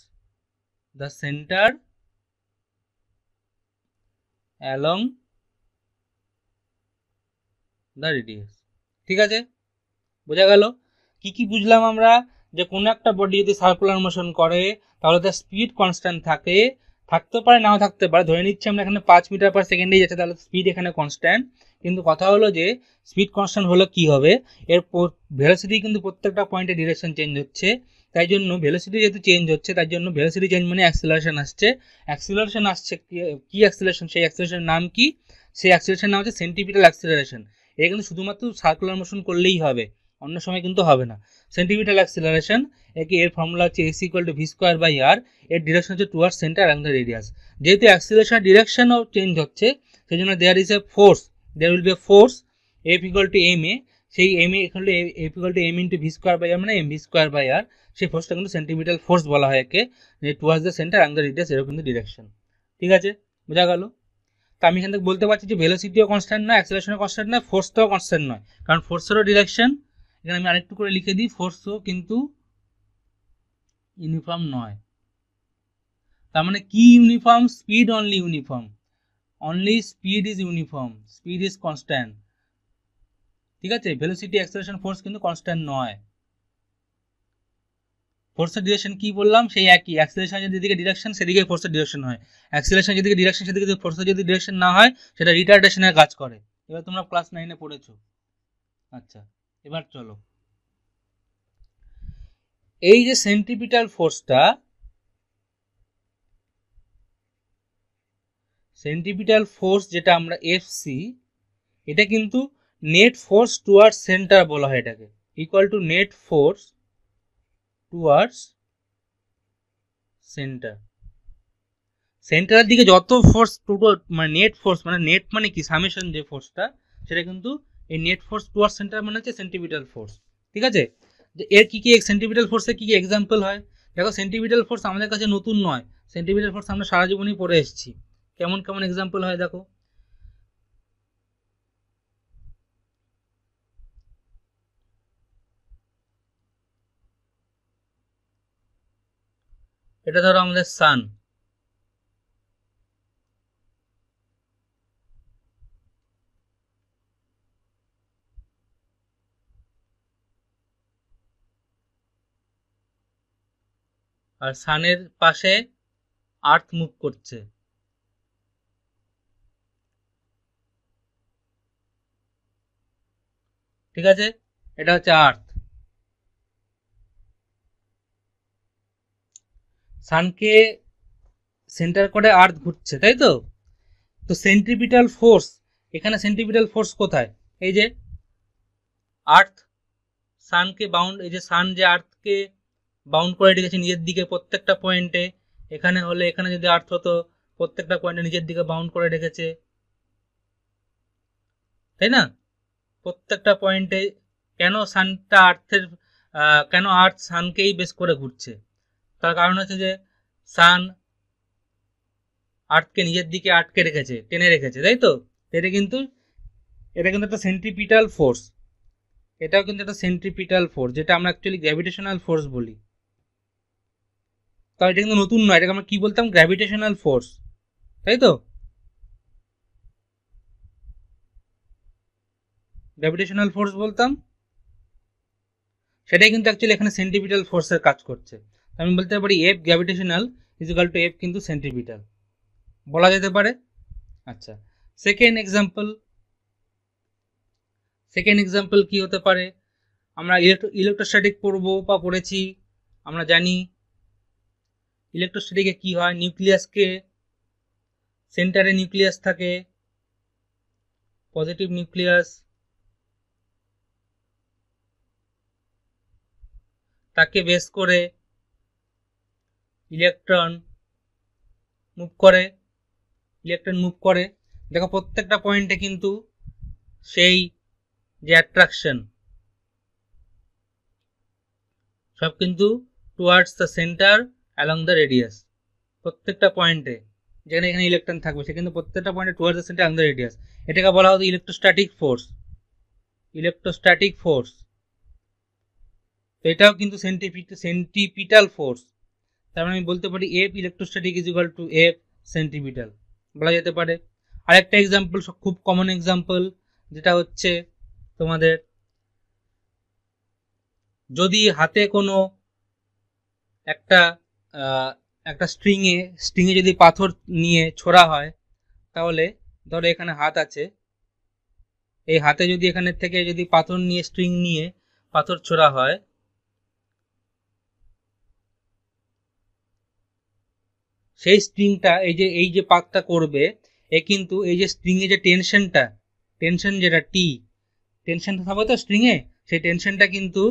the centre along the radius ঠিক আছে বোঝা গেল কি কি বুঝলাম আমরা যে কোনো একটা বডি যদি সার্কুলার মোশন করে তাহলে তার স্পিড কনস্ট্যান্ট থাকে থাকতে পারে নাও থাকতে পারে ধরে নিচ্ছি আমরা এখানে পাঁচ মিটার পার সেকেন্ডেই যাচ্ছে তাহলে স্পিড এখানে কনস্ট্যান্ট কিন্তু কথা হলো যে স্পিড কনস্ট্যান্ট হলো কি হবে এর ভেলোসিটি কিন্তু প্রত্যেকটা পয়েন্টে ডিরেকশন চেঞ্জ হচ্ছে তাই জন্য ভেলোসিটি যেহেতু চেঞ্জ হচ্ছে তার জন্য ভেলোসিটি চেঞ্জ মানে অ্যাক্সিলারেশন আসছে অ্যাক্সিলারেশন আসছে কি অ্যাক্সিলারেশন সেই অ্যাক্সিলারেশনের নাম কি সেই অ্যাক্সিলারেশন নাম হচ্ছে সেন্টিপিটাল অ্যাক্সিলারেশন এটা কিন্তু শুধুমাত্র সার্কুলার মোশন করলেই হবে অন্য সময় কিন্তু হবে না সেন্টিমিটার অ্যাক্সিলারেশন একে এর ফর্মুলা হচ্ছে S equal to V square by r এর ডিরেকশন হচ্ছে toward centre and the radius যেহেতু অ্যাক্সিলেশন ডিরেকশনও চেঞ্জ হচ্ছে সেই জন্য there is a force there will be a force F equal to m a সেই এম এ এখানে F equal to m into v square by r মানে m v square by r সেই ফোর্সটা কিন্তু centimetre force বলা হয় একে যে towards the centre and the radius এরও কিন্তু ডিরেকশন ঠিক আছে বোঝা গেল তো আমি এখান থেকে বলতে পারছি যে ভেলোসিটিও কনস্ট্যান্ট নয় অ্যাক্সেলারেশনও কনস্ট্যান্ট নয় ফোর্সটাও কনস্ট্যান্ট নয় কারণ ফোর্সেরও ডিরেকশন এখানে আমি আরেকটু করে লিখে দিই ফোর্সও কিন্তু ইউনিফর্ম নয় তার মানে কি uniform speed only uniform only speed is uniform speed is constant ঠিক আছে ভেলোসিটি অ্যাক্সেলারেশন ফোর্স কিন্তু কনস্ট্যান্ট নয় ফোর্সের ডিরেকশন কি বললাম সেই একই অ্যাক্সিলেশন যেদিকে ডিরেকশন সেদিকে ফোর্সের ডিরেকশন হয় অ্যাক্সেলেশন যেদিকে ডিরেকশন সেদিকে যদি ফোর্সের যদি ডিরেকশন না হয় সেটা রিটার্ডেশনের কাজ করে এবার তোমরা ক্লাস নাইনে পড়েছো আচ্ছা এবার চলো এই যে সেন্ট্রিপিটাল ফোর্সটা সেন্ট্রিপিটাল ফোর্স যেটা আমরা সি এটা কিন্তু নেট ফোর্স টুয়ার্ডস সেন্টার বলা হয় এটাকে equal to net force towards centre সেন্টারের দিকে যত ফোর্স টোটাল মানে নেট ফোর্স মানে নেট মানে কি সামেশন যে ফোর্সটা সেটা কিন্তু এই নেট ফোর্স টুয়ার্ড সেন্টার মানে হচ্ছে সেন্টিমিটার ফোর্স ঠিক আছে যে এর কী কী সেন্টিমিটার ফোর্সের কী কী এক্সাম্পল হয় দেখো সেন্টিমিটার ফোর্স আমাদের কাছে নতুন নয় সেন্টিমিটার ফোর্স আমরা সারা জীবনই পড়ে এসেছি কেমন কেমন এক্সাম্পল হয় দেখো এটা ধরো আমাদের সান আর সানের পাশে আর্থ মুভ করছে ঠিক আছে এটা হচ্ছে আর্থ সানকে সেন্টার করে আর্থ ঘুরছে তাই তো তো সেন্ট্রিপিটাল ফোর্স এখানে সেন্ট্রিপিটাল ফোর্স কোথায় এই যে আর্থ সানকে বাউন্ড এই যে সান যে আর্থকে বাউন্ড করে রেখেছে নিজের দিকে প্রত্যেকটা পয়েন্টে এখানে হলে এখানে যদি আর্থ হতো প্রত্যেকটা পয়েন্টে নিজের দিকে বাউন্ড করে রেখেছে তাই না প্রত্যেকটা পয়েন্টে কেন সানটা আর্থের কেন আর্থ সানকেই বেশ করে ঘুরছে তার কারণ হচ্ছে যে সান আর্থকে নিজের দিকে আটকে রেখেছে টেনে রেখেছে তাই তো এটা কিন্তু এটা কিন্তু একটা সেন্ট্রিপিটাল ফোর্স এটাও কিন্তু একটা সেন্ট্রিপিটাল ফোর্স যেটা আমরা অ্যাকচুয়ালি গ্র্যাভিটেশনাল ফোর্স বলি তাও এটা কিন্তু নতুন নয় এটাকে আমরা কি বলতাম গ্র্যাভিটেশনাল ফোর্স তাই তো গ্র্যাভিটেশনাল ফোর্স বলতাম সেটাই কিন্তু অ্যাকচুয়ালি এখানে সেন্টিপিটাল ফোর্সের কাজ করছে আমি বলতে পারি F gravitational is equal to F কিন্তু সেন্টিপিটাল বলা যেতে পারে আচ্ছা সেকেন্ড এক্সাম্পল সেকেন্ড এক্সাম্পল কি হতে পারে আমরা ইলেকট্রো ইলেকট্রোস্ট্যাটিক পড়বো বা পড়েছি আমরা জানি ইলেকট্রোস্ট্যাটিকে কি হয় নিউক্লিয়াসকে সেন্টারে নিউক্লিয়াস থাকে পজিটিভ নিউক্লিয়াস তাকে বেস করে ইলেকট্রন মুভ করে ইলেকট্রন মুভ করে দেখো প্রত্যেকটা পয়েন্টে কিন্তু সেই যে অ্যাট্রাকশন সব কিন্তু towards the centre along the radius প্রত্যেকটা পয়েন্টে যেখানে এখানে ইলেকট্রন থাকবে সে কিন্তু প্রত্যেকটা পয়েন্টে toward the centre along the radius এটাকে বলা হতো ইলেকট্রোস্ট্যাটিক ফোর্স ইলেকট্রোস্ট্যাটিক ফোর্স তো এটাও কিন্তু সেন্টিপিট সেন্টিপিটাল ফোর্স তার মানে আমি বলতে পারি F electrostatic is equal to F centripetal বলা যেতে পারে আরেকটা এক্সাম্পল খুব কমন এক্সাম্পল যেটা হচ্ছে তোমাদের যদি হাতে কোনো একটা একটা স্ট্রিংয়ে স্ট্রিংয়ে যদি পাথর নিয়ে ছোড়া হয় তাহলে ধরো এখানে হাত আছে এই হাতে যদি এখানে থেকে যদি পাথর নিয়ে স্ট্রিং নিয়ে পাথর ছোড়া হয় সেই স্ট্রিংটা এই যে এই যে পাকটা করবে এ কিন্তু এই যে স্ট্রিংয়ে যে টেনশনটা টেনশন যেটা টি টেনশন থাকবে তো স্ট্রিংয়ে সেই টেনশনটা কিন্তু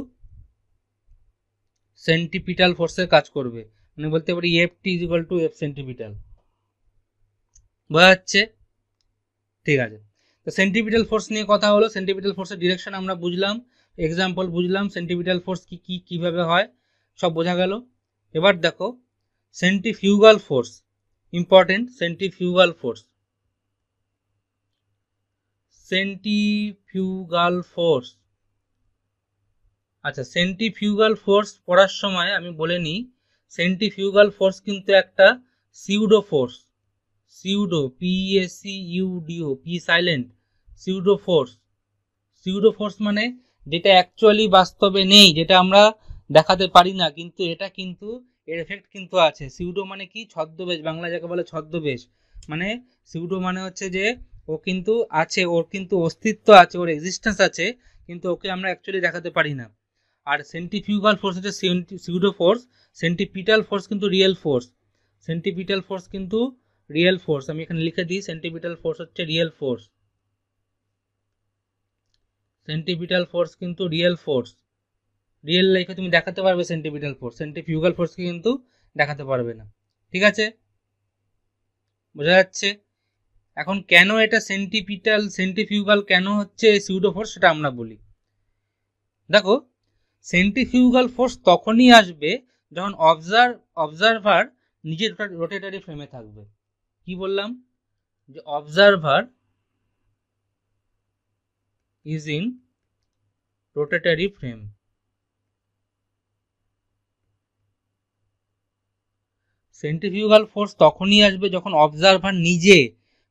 সেন্টিপিটাল ফোর্সের কাজ করবে মানে বলতে পারি F T is to F centimetre বোঝা যাচ্ছে ঠিক আছে তো সেন্টিমিটার ফোর্স নিয়ে কথা হলো সেন্টিমিটার ফোর্সের ডিরেকশন আমরা বুঝলাম এক্সাম্পল বুঝলাম সেন্টিমিটার ফোর্স কি কি কীভাবে হয় সব বোঝা গেল এবার দেখো centrifugal force important centrifugal force centrifugal force আচ্ছা সেন্টিফিউগাল ফোর্স পড়ার সময় আমি বলে নিই সেন্ট্রিফিউগাল ফোর্স কিন্তু একটা pseudo force pseudo P S E U D O P silent pseudo force pseudo force মানে যেটা অ্যাকচুয়ালি বাস্তবে নেই যেটা আমরা দেখাতে পারি না কিন্তু এটা কিন্তু এর এফেক্ট কিন্তু আছে সিউডো মানে কি ছদ্মবেশ বাংলা যাকে বলে ছদ্মবেশ মানে সিউডো মানে হচ্ছে যে ও কিন্তু আছে ওর কিন্তু অস্তিত্ব আছে ওর এক্সিস্টেন্স আছে কিন্তু ওকে আমরা অ্যাকচুয়ালি দেখাতে পারি না আর সেন্টিফিউগাল ফোর্স হচ্ছে সিউডো ফোর্স সেন্টিপিটাল ফোর্স কিন্তু রিয়েল ফোর্স সেন্টিপিটাল ফোর্স কিন্তু রিয়েল ফোর্স আমি এখানে লিখে দিই সেন্টিপিটাল ফোর্স হচ্ছে রিয়েল ফোর্স সেন্টিপিটাল ফোর্স কিন্তু রিয়েল ফোর্স রিয়েল লাইফে তুমি দেখাতে পারবে সেন্টিপিটাল ফোর্স সেন্টিফিউগাল ফোর্সকে কিন্তু দেখাতে পারবে না ঠিক আছে বোঝা যাচ্ছে এখন কেন এটা সেন্টিপিটাল সেন্টিফিউগাল কেন হচ্ছে সিউডো ফোর্স সেটা আমরা বলি দেখো সেন্ট্রিফিউগাল ফোর্স তখনই আসবে যখন অবজার্ভ অবজারভার নিজের রোটেটারি ফ্রেমে থাকবে কি বললাম যে observer is in rotatory frame centrifugal force তখনই আসবে যখন অবজারভার নিজে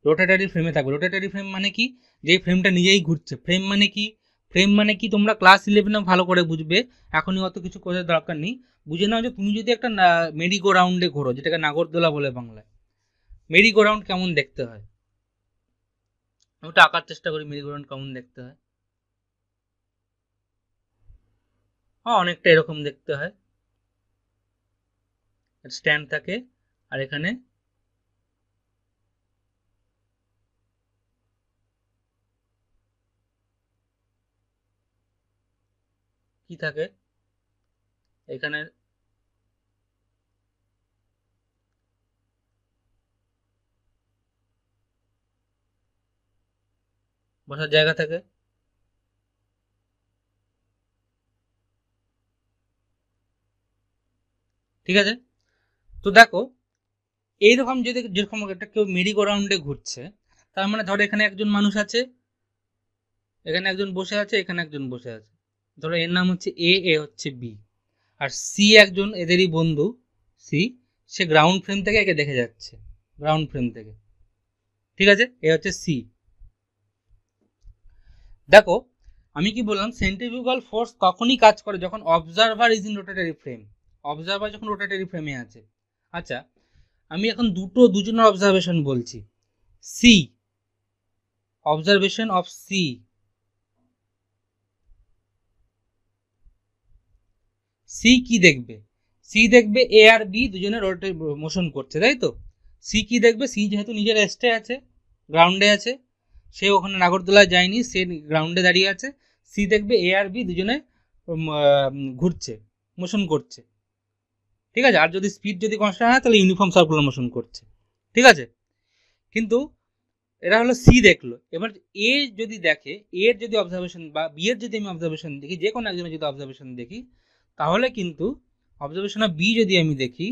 রোটেটারি ফ্রেমে থাকবে রোটেটারি ফ্রেম মানে কি যে ফ্রেমটা নিজেই ঘুরছে ফ্রেম মানে কি ফ্রেম মানে কি তোমরা ক্লাস ইলেভেনে ভালো করে বুঝবে এখনই অত কিছু করার দরকার নেই বুঝে নাও যে তুমি যদি একটা মেরি রাউন্ডে ঘোরো যেটাকে নাগরদোলা বলে বাংলায় গো রাউন্ড কেমন দেখতে হয় ওটা আঁকার চেষ্টা করি মেরিগো রাউন্ড কেমন দেখতে হয় হ্যাঁ অনেকটা এরকম দেখতে হয় স্ট্যান্ড থাকে আর এখানে কি থাকে এখানে বসার জায়গা থাকে ঠিক আছে তো দেখো এইরকম যদি যেরকম একটা কেউ মেরি গোরাউন্ডে ঘুরছে তার মানে ধরো এখানে একজন মানুষ আছে এখানে একজন বসে আছে এখানে একজন বসে আছে ধরো এর নাম হচ্ছে এ এ হচ্ছে বি আর সি একজন এদেরই বন্ধু সি সে গ্রাউন্ড ফ্রেম থেকে একে দেখে যাচ্ছে গ্রাউন্ড ফ্রেম থেকে ঠিক আছে এ হচ্ছে সি দেখো আমি কি বললাম সেন্ট্রিফিউগাল ফোর্স কখনই কাজ করে যখন observer is in rotatory frame observer যখন রোটেটারি ফ্রেমে আছে আচ্ছা আমি এখন দুটো দুজনের অবজারভেশন বলছি C observation of C C কি দেখবে সি দেখবে এ আর বি দুজনে রোটে মোশন করছে তাই তো সি কি দেখবে সি যেহেতু নিজের রেস্টে আছে গ্রাউন্ডে আছে সে ওখানে নাগরদোলা যায়নি সে গ্রাউন্ডে দাঁড়িয়ে আছে সি দেখবে এ আর বি দুজনে ঘুরছে মোশন করছে ঠিক আছে আর যদি স্পিড যদি কনস্ট্যান্ট হয় তাহলে ইউনিফর্ম সার্কুলার মোশন করছে ঠিক আছে কিন্তু এরা হলো সি দেখলো এবার এ যদি দেখে এর যদি অবজারভেশন বা বি এর যদি আমি অবজারভেশন দেখি যে কোনো একজনের যদি অবজারভেশন দেখি তাহলে কিন্তু অবজারভেশন বি যদি আমি দেখি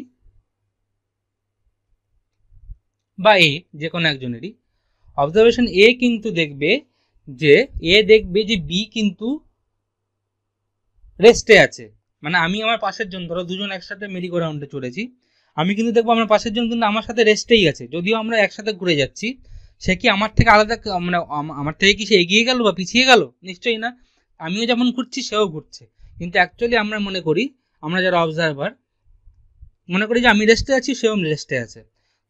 বা এ যে কোনো একজনেরই অবজারভেশন এ কিন্তু দেখবে যে এ দেখবে যে বি কিন্তু রেস্টে আছে মানে আমি আমার পাশের জন ধরো দুজন একসাথে মেরি রাউন্ডে চলেছি আমি কিন্তু দেখবো আমার পাশের জন কিন্তু আমার সাথে রেস্টেই আছে যদিও আমরা একসাথে ঘুরে যাচ্ছি সে কি আমার থেকে আলাদা মানে আমার থেকে কি সে এগিয়ে গেল বা পিছিয়ে গেল নিশ্চয়ই না আমিও যেমন ঘুরছি সেও ঘুরছে কিন্তু অ্যাকচুয়ালি আমরা মনে করি আমরা যারা অবজারভার মনে করি যে আমি রেস্টে আছি সেও রেস্টে আছে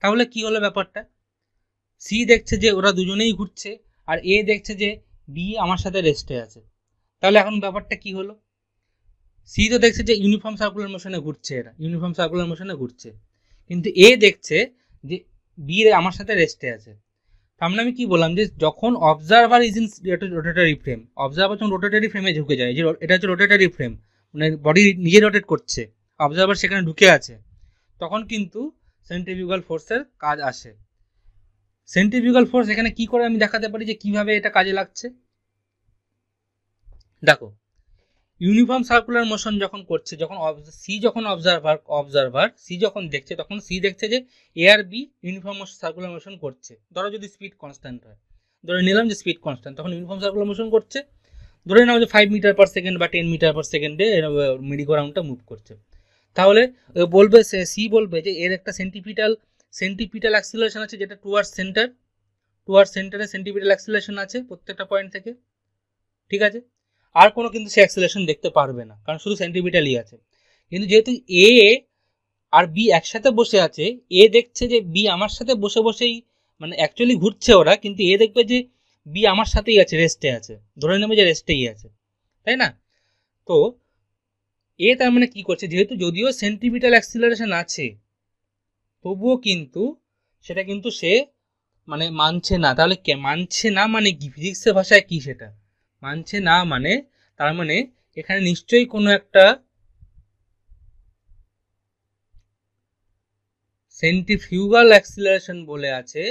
তাহলে কি হলো ব্যাপারটা সি দেখছে যে ওরা দুজনেই ঘুরছে আর এ দেখছে যে বি আমার সাথে রেস্টে আছে তাহলে এখন ব্যাপারটা কি হলো সি তো দেখছে যে ইউনিফর্ম সার্কুলার মোশনে ঘুরছে এরা ইউনিফর্ম সার্কুলার মোশনে ঘুরছে কিন্তু এ দেখছে যে বি আমার সাথে রেস্টে আছে সামনে আমি কি বললাম যে যখন observer is in rotatory frame observer যখন রোটেটারি ফ্রেমে ঢুকে যায় যে এটা হচ্ছে রোটেটারি ফ্রেম মানে বডি নিজে রোটেট করছে অবজারভার সেখানে ঢুকে আছে তখন কিন্তু সেন্ট্রিফিউগাল ফোর্সের কাজ আসে সেন্ট্রিফিউগাল ফোর্স এখানে কি করে আমি দেখাতে পারি যে কিভাবে এটা কাজে লাগছে দেখো ইউনিফর্ম সার্কুলার মোশন যখন করছে যখন সি যখন অবজারভার অবজারভার সি যখন দেখছে তখন সি দেখছে যে এ আর বি ইউনিফর্ম সার্কুলার মোশন করছে ধরো যদি স্পিড কনস্ট্যান্ট হয় ধরে নিলাম যে স্পিড কনস্ট্যান্ট তখন ইউনিফর্ম সার্কুলার মোশন করছে ধরে নাও যে ফাইভ মিটার পার সেকেন্ড বা টেন মিটার পার সেকেন্ডে মিডিগোরাউন্ডটা মুভ করছে তাহলে বলবে সি বলবে যে এর একটা সেন্টিপিটাল সেন্টিপিটাল অ্যাক্সিলারেশন আছে যেটা টুয়ার্ডস সেন্টার টুয়ার্ডস সেন্টারে সেন্টিপিটাল অ্যাক্সিলারেশন আছে প্রত্যেকটা পয়েন্ট থেকে ঠিক আছে আর কোনো কিন্তু সে অ্যাক্সেলেশন দেখতে পারবে না কারণ শুধু সেন্টিমিটারই আছে কিন্তু যেহেতু এ আর বি একসাথে বসে আছে এ দেখছে যে বি আমার সাথে বসে বসেই মানে অ্যাকচুয়ালি ঘুরছে ওরা কিন্তু এ দেখবে যে বি আমার সাথেই আছে রেস্টে আছে ধরে নেবে যে রেস্টেই আছে তাই না তো এ তার মানে কি করছে যেহেতু যদিও সেন্টিমিটার অ্যাক্সিলারেশন আছে তবুও কিন্তু সেটা কিন্তু সে মানে মানছে না তাহলে মানছে না মানে কি ফিজিক্সের ভাষায় কি সেটা মানছে না মানে তার মানে এখানে নিশ্চয়ই কোনো একটা সেন্ট্রিফিউগাল অ্যাক্সিলারেশন বলে আছে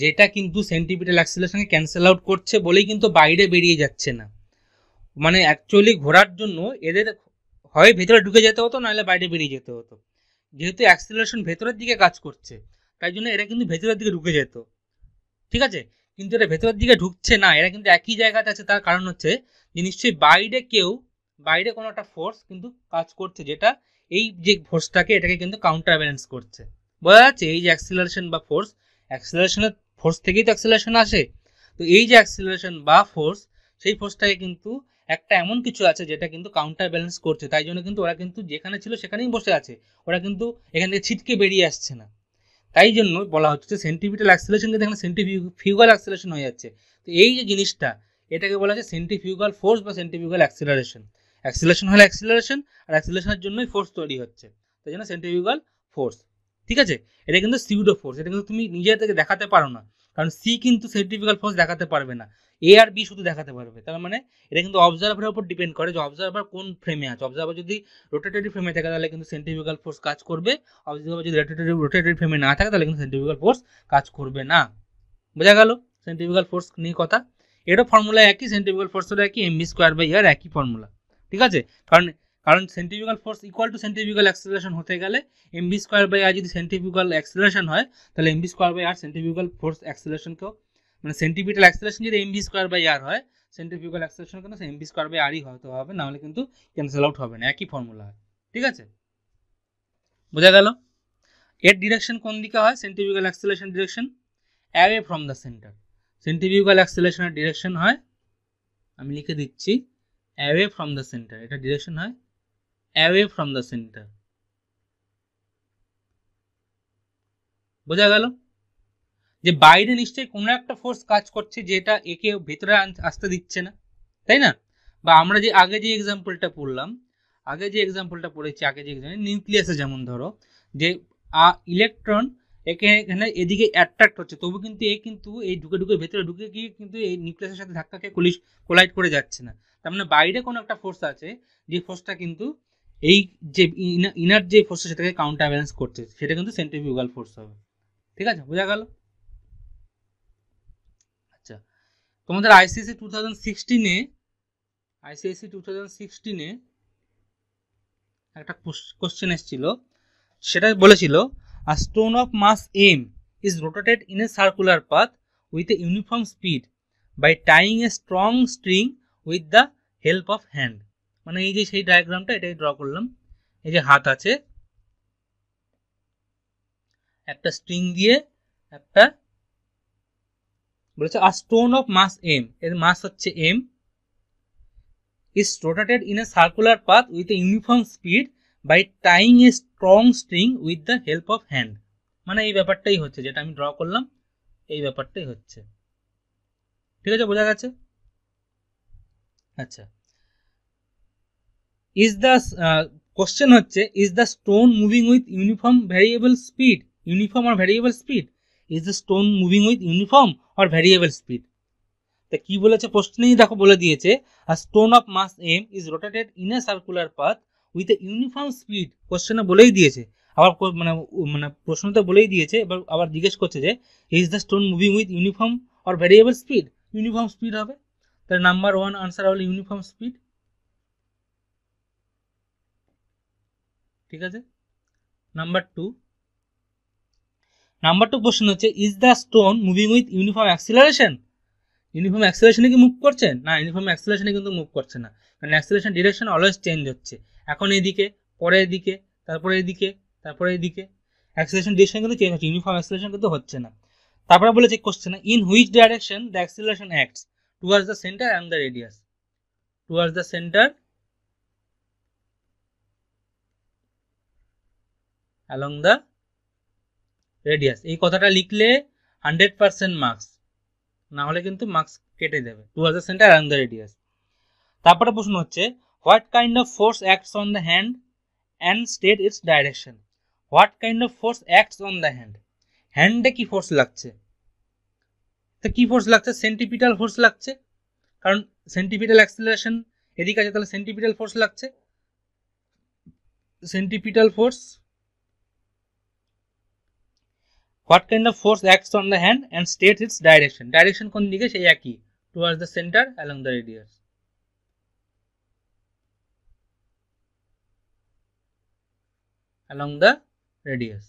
যেটা কিন্তু সেন্টিপিটাল অ্যাক্সিলারেশনকে ক্যান্সেল আউট করছে বলেই কিন্তু বাইরে বেরিয়ে যাচ্ছে না মানে অ্যাকচুয়ালি ঘোরার জন্য এদের হয় ভেতরে ঢুকে যেতে হতো নাহলে বাইরে বেরিয়ে যেতে হতো যেহেতু অ্যাক্সিলারেশন ভেতরের দিকে কাজ করছে তাই জন্য এরা কিন্তু ভেতরের দিকে ঢুকে যেত ঠিক আছে কিন্তু এটা ভেতরের দিকে ঢুকছে না এরা কিন্তু একই জায়গাতে আছে তার কারণ হচ্ছে যে নিশ্চয়ই বাইরে কেউ বাইরে কোনো একটা ফোর্স কিন্তু কাজ করছে যেটা এই যে ফোর্সটাকে এটাকে কিন্তু কাউন্টার ব্যালেন্স করছে বোঝা যাচ্ছে এই যে অ্যাক্সিলারেশন বা ফোর্স অ্যাক্সিলারেশনের ফোর্স থেকেই তো অ্যাক্সিলারেশন আসে তো এই যে অ্যাক্সিলারেশন বা ফোর্স সেই ফোর্সটাকে কিন্তু একটা এমন কিছু আছে যেটা কিন্তু কাউন্টার ব্যালেন্স করছে তাই জন্য কিন্তু ওরা কিন্তু যেখানে ছিল সেখানেই বসে আছে ওরা কিন্তু এখান থেকে ছিটকে বেরিয়ে আসছে না তাই জন্য বলা হচ্ছে সেন্টিপিটাল অ্যাক্সেলেশন কিন্তু এখানে সেন্টিফিউগাল অ্যাক্সেলেশন হয়ে যাচ্ছে তো এই যে জিনিসটা এটাকে বলা হচ্ছে সেন্টিফিউগাল ফোর্স বা সেন্টিফিউগাল অ্যাক্সিলারেশন অ্যাক্সেলেশন হলে অ্যাক্সেলারেশন আর অ্যাক্সিলেশনের জন্যই ফোর্স তৈরি হচ্ছে তাই জন্য সেন্টিফিউগাল ফোর্স ঠিক আছে এটা কিন্তু সিউডো ফোর্স এটা কিন্তু তুমি নিজে থেকে দেখাতে পারো না কারণ সি কিন্তু সেন্টিফিক্যাল ফোর্স দেখাতে পারবে না এ আর বি শুধু দেখাতে পারবে তার মানে এটা কিন্তু অবজারভারের উপর ডিপেন্ড করে যে অবজারভার কোন ফ্রেমে আছে অবজারভার যদি রোটেটারি ফ্রেমে থাকে তাহলে কিন্তু সেন্ট্রিফিউগাল ফোর্স কাজ করবে অবজারভার যদি রোটেটরি রোটেটারি ফ্রেমে না থাকে তাহলে কিন্তু সেন্ট্রিফিউগাল ফোর্স কাজ করবে না বোঝা গেল সেন্ট্রিফিউগাল ফোর্স নিয়ে কথা এটা ফর্মুলা একই সেন্ট্রিফিউগাল ফোর্স হলো একই এমবি স্কোয়ার বাই ইয়ার একই ফর্মুলা ঠিক আছে কারণ কারণ centrifugal force equal to centrifugal acceleration হতে গেলে এমবি স্কোয়ার বাই আর যদি সেন্ট্রিফিউগাল অ্যাক্সেলারেশন হয় তাহলে m v square by r centrifugal force অ্যাক্সেলারেশনকেও মানে সেন্টিপিটাল অ্যাক্সেলেশন যদি এমভি স্কোয়ার বাই আর হয় সেন্ট্রিফিউগাল অ্যাক্সেলেশন কিন্তু ভি স্কোয়ার বাই আরই হতে হবে নাহলে কিন্তু ক্যান্সেল আউট হবে না একই ফর্মুলা হয় ঠিক আছে বোঝা গেল এর ডিরেকশন কোন দিকে হয় centrifugal acceleration direction away from the centre centrifugal অ্যাক্সেলেশনের ডিরেকশন হয় আমি লিখে দিচ্ছি অ্যাওয়ে ফ্রম দ্য সেন্টার এটা ডিরেকশন হয় অ্যাওয়ে ফ্রম দ্য সেন্টার বোঝা গেল যে বাইরে নিশ্চয়ই কোনো একটা ফোর্স কাজ করছে যেটা একে ভেতরে আসতে দিচ্ছে না তাই না বা আমরা যে আগে যে এক্সাম্পলটা পড়লাম আগে যে এক্সাম্পলটা পড়েছি আগে যে এক্সাম্পল নিউক্লিয়াসে যেমন ধরো যে ইলেকট্রন একে এখানে এদিকে অ্যাট্রাক্ট হচ্ছে তবু কিন্তু এ কিন্তু এই ঢুকে ঢুকে ভেতরে ঢুকে গিয়ে কিন্তু এই নিউক্লিয়াসের সাথে ধাক্কা খেয়ে কলিস কোলাইট করে যাচ্ছে না তার মানে বাইরে কোনো একটা ফোর্স আছে যে ফোর্সটা কিন্তু এই যে ইনার যে ফোর্স সেটাকে কাউন্টার ব্যালেন্স করছে সেটা কিন্তু সেন্ট্রিফিউগাল ফোর্স হবে ঠিক আছে বোঝা গেল তোমাদের আইসিএসি টু থাউজেন্ড সিক্সটিনে আইসিএসি টু থাউজেন্ড সিক্সটিনে একটা কোশ্চেন এসেছিল সেটা বলেছিল a stone of mass m is rotated in a circular path with a uniform speed by tying a strong string with the help of hand মানে এই যে সেই ডায়াগ্রামটা এটাই ড্র করলাম এই যে হাত আছে একটা স্ট্রিং দিয়ে একটা বলেছে a stone of mass m এর মাস হচ্ছে m is rotated in a circular path with a uniform speed by tying a strong string with the help of hand মানে এই ব্যাপারটাই হচ্ছে যেটা আমি ড্র করলাম এই ব্যাপারটাই হচ্ছে ঠিক আছে বোঝা গেছে আচ্ছা ইজ দ্য কোশ্চেন হচ্ছে is the stone moving with uniform variable speed uniform আর variable speed is the stone moving with uniform or variable speed তা কি বলেছে প্রশ্নেই দেখো বলে দিয়েছে আর stone of mass m is rotated in a circular path with a uniform speed কোশ্চেনে বলেই দিয়েছে আবার মানে মানে প্রশ্নতে বলেই দিয়েছে এবার আবার জিজ্ঞেস করছে যে is the stone moving with uniform or variable speed uniform speed হবে তাহলে নাম্বার ওয়ান আনসার হলো ইউনিফর্ম স্পিড ঠিক আছে number two number two question হচ্ছে is the stone moving with uniform acceleration uniform অ্যাক্সিলারেশনে কি মুভ করছে না ইউনিফর্ম অ্যাক্সিলারেশনে কিন্তু মুভ করছে না কারণ অ্যাক্সিলারেশন ডিরেকশন অলওয়েজ চেঞ্জ হচ্ছে এখন এদিকে পরে এদিকে তারপরে এদিকে তারপরে এদিকে অ্যাক্সিলারেশন ডিরেকশন কিন্তু চেঞ্জ হচ্ছে ইউনিফর্ম অ্যাক্সিলারেশন কিন্তু হচ্ছে না তারপরে বলে করছে question in which direction the acceleration acts towards the centre and the radius towards the centre along the radius এই কথাটা লিখলে হান্ড্রেড পার্সেন্ট মার্কস না হলে কিন্তু মার্কস কেটে যাবে টু হাজার সেন্টার অ্যারাং দ্য রেডিয়াস তারপরে প্রশ্ন হচ্ছে what kind of force acts on the hand and state its direction what kind of force acts on the hand হ্যান্ডে কি ফোর্স লাগছে তো কি ফোর্স লাগছে সেন্টিপিটাল ফোর্স লাগছে কারণ সেন্টিপিটাল অ্যাক্সিলারেশন এদিকে আছে তাহলে সেন্টিপিটাল ফোর্স লাগছে centripetal force what kind of force acts on the hand and state its direction direction কোন দিকে সেই একই towards the centre along the radius along the radius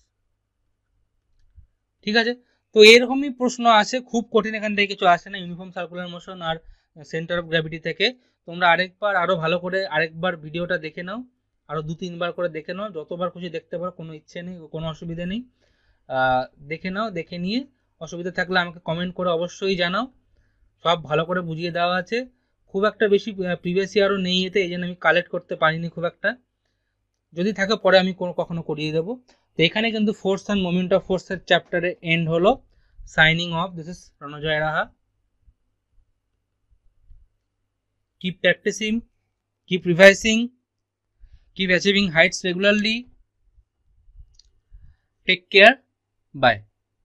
ঠিক আছে তো এরকমই প্রশ্ন আসে খুব কঠিন এখান থেকে কিছু আসে না ইউনিফর্ম সার্কুলার মোশন আর সেন্টার অফ গ্র্যাভিটি থেকে তোমরা আরেকবার আরও ভালো করে আরেকবার ভিডিওটা দেখে নাও আরও দু তিনবার করে দেখে নাও যতবার খুশি দেখতে পারো কোনো ইচ্ছে নেই কোনো অসুবিধা নেই দেখে নাও দেখে নিয়ে অসুবিধা থাকলে আমাকে কমেন্ট করে অবশ্যই জানাও সব ভালো করে বুঝিয়ে দেওয়া আছে খুব একটা বেশি প্রিভিয়াস ইয়ারও নেই এতে এই জন্য আমি কালেক্ট করতে পারিনি খুব একটা যদি থাকে পরে আমি কোনো কখনো করিয়ে দেবো তো এখানে কিন্তু ফোর্স অ্যান্ড মোমেন্ট অফ ফোর্সের চ্যাপ্টারে এন্ড হলো signing off this is Ranajoy Raha keep practising keep revising keep achieving heights regularly take care Bye.